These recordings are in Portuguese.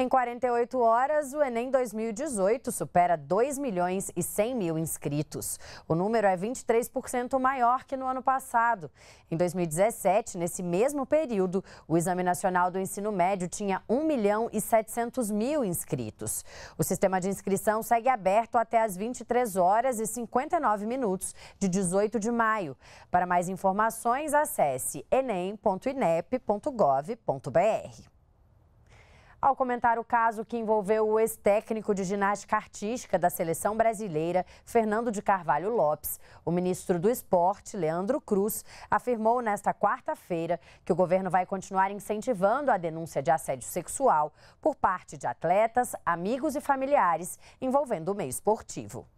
Em 48 horas, o Enem 2018 supera 2 milhões e 100 mil inscritos. O número é 23% maior que no ano passado. Em 2017, nesse mesmo período, o Exame Nacional do Ensino Médio tinha 1 milhão e 700 mil inscritos. O sistema de inscrição segue aberto até as 23 horas e 59 minutos de 18 de maio. Para mais informações, acesse enem.inep.gov.br ao comentar o caso que envolveu o ex-técnico de ginástica artística da seleção brasileira, Fernando de Carvalho Lopes. O ministro do Esporte, Leandro Cruz, afirmou nesta quarta-feira que o governo vai continuar incentivando a denúncia de assédio sexual por parte de atletas, amigos e familiares envolvendo o meio esportivo.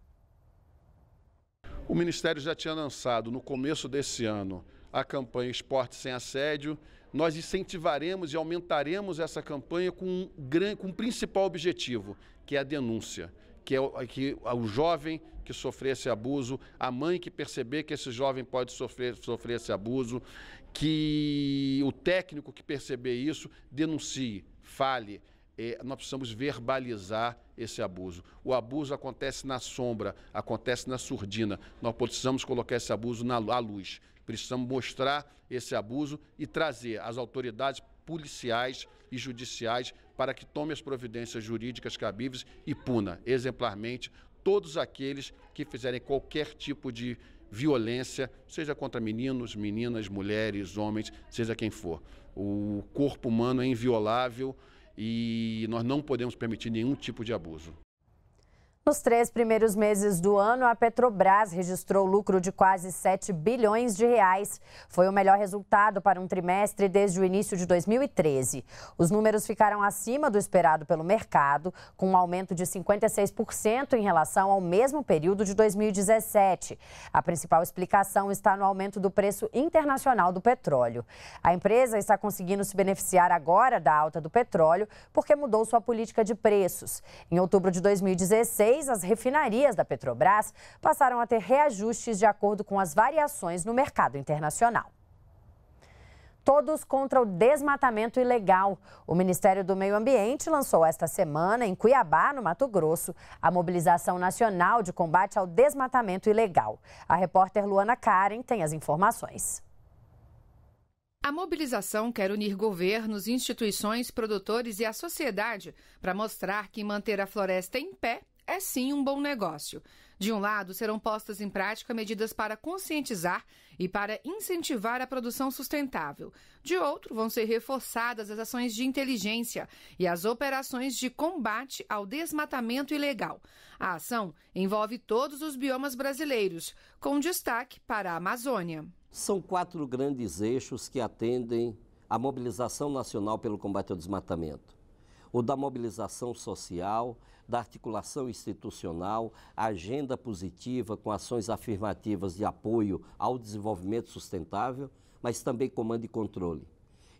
O Ministério já tinha lançado no começo desse ano a campanha Esporte Sem Assédio. Nós incentivaremos e aumentaremos essa campanha com um, grande, com um principal objetivo, que é a denúncia que, é, que o jovem que sofrer esse abuso, a mãe que perceber que esse jovem pode sofrer, sofrer esse abuso, que o técnico que perceber isso denuncie, fale. É, nós precisamos verbalizar esse abuso. O abuso acontece na sombra, acontece na surdina. Nós precisamos colocar esse abuso na, à luz. Precisamos mostrar esse abuso e trazer as autoridades policiais e judiciais para que tome as providências jurídicas cabíveis e puna exemplarmente todos aqueles que fizerem qualquer tipo de violência, seja contra meninos, meninas, mulheres, homens, seja quem for. O corpo humano é inviolável e nós não podemos permitir nenhum tipo de abuso. Nos três primeiros meses do ano, a Petrobras registrou lucro de quase 7 bilhões de reais. Foi o melhor resultado para um trimestre desde o início de 2013. Os números ficaram acima do esperado pelo mercado, com um aumento de 56% em relação ao mesmo período de 2017. A principal explicação está no aumento do preço internacional do petróleo. A empresa está conseguindo se beneficiar agora da alta do petróleo porque mudou sua política de preços. Em outubro de 2016, mês, as refinarias da Petrobras passaram a ter reajustes de acordo com as variações no mercado internacional todos contra o desmatamento ilegal. O Ministério do Meio Ambiente lançou esta semana, em Cuiabá, no Mato Grosso, a mobilização nacional de combate ao desmatamento ilegal. A repórter Luana Karen tem as informações. A mobilização quer unir governos, instituições, produtores e a sociedade para mostrar que manter a floresta em pé é sim um bom negócio. De um lado, serão postas em prática medidas para conscientizar e para incentivar a produção sustentável. De outro, vão ser reforçadas as ações de inteligência e as operações de combate ao desmatamento ilegal. A ação envolve todos os biomas brasileiros, com destaque para a Amazônia. São quatro grandes eixos que atendem a mobilização nacional pelo combate ao desmatamento ou da mobilização social, da articulação institucional, agenda positiva com ações afirmativas de apoio ao desenvolvimento sustentável, mas também comando e controle.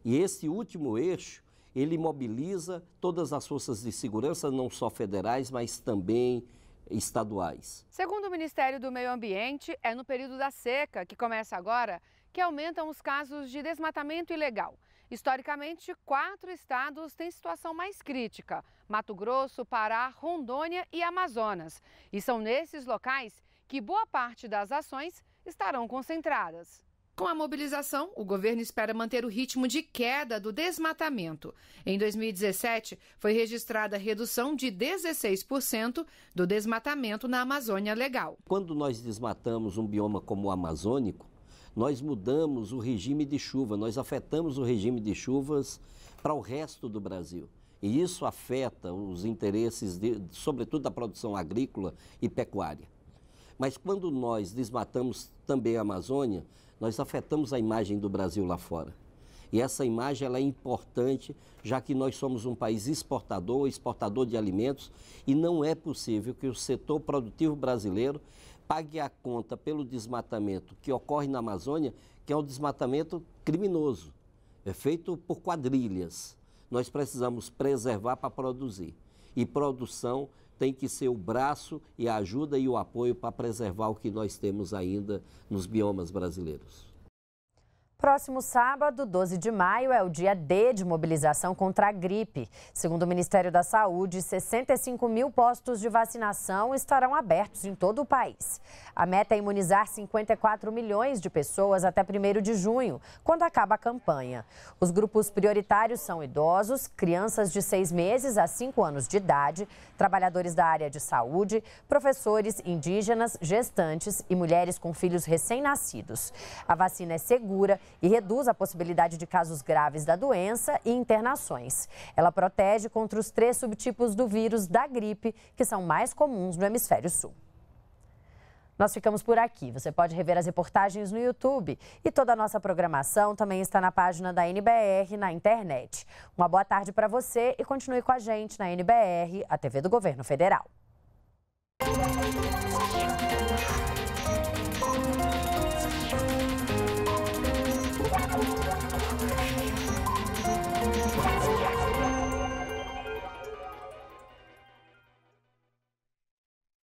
E esse último eixo, ele mobiliza todas as forças de segurança, não só federais, mas também estaduais. Segundo o Ministério do Meio Ambiente, é no período da seca, que começa agora, que aumentam os casos de desmatamento ilegal. Historicamente, quatro estados têm situação mais crítica: Mato Grosso, Pará, Rondônia e Amazonas. E são nesses locais que boa parte das ações estarão concentradas. Com a mobilização, o governo espera manter o ritmo de queda do desmatamento. Em 2017, foi registrada redução de 16% do desmatamento na Amazônia Legal. Quando nós desmatamos um bioma como o amazônico, nós mudamos o regime de chuva, nós afetamos o regime de chuvas para o resto do Brasil. E isso afeta os interesses, de, sobretudo da produção agrícola e pecuária. Mas quando nós desmatamos também a Amazônia, nós afetamos a imagem do Brasil lá fora. E essa imagem ela é importante, já que nós somos um país exportador, exportador de alimentos, e não é possível que o setor produtivo brasileiro pague a conta pelo desmatamento que ocorre na Amazônia, que é um desmatamento criminoso, é feito por quadrilhas. Nós precisamos preservar para produzir. E produção tem que ser o braço e a ajuda e o apoio para preservar o que nós temos ainda nos biomas brasileiros. Próximo sábado, 12 de maio, é o dia D de mobilização contra a gripe. Segundo o Ministério da Saúde, 65 mil postos de vacinação estarão abertos em todo o país. A meta é imunizar 54 milhões de pessoas até 1 de junho, quando acaba a campanha. Os grupos prioritários são idosos, crianças de 6 meses a 5 anos de idade, trabalhadores da área de saúde, professores, indígenas, gestantes e mulheres com filhos recém-nascidos. A vacina é segura e reduz a possibilidade de casos graves da doença e internações. Ela protege contra os três subtipos do vírus da gripe, que são mais comuns no hemisfério sul. Nós ficamos por aqui. Você pode rever as reportagens no YouTube e toda a nossa programação também está na página da NBR na internet. Uma boa tarde para você e continue com a gente na NBR, a TV do Governo Federal.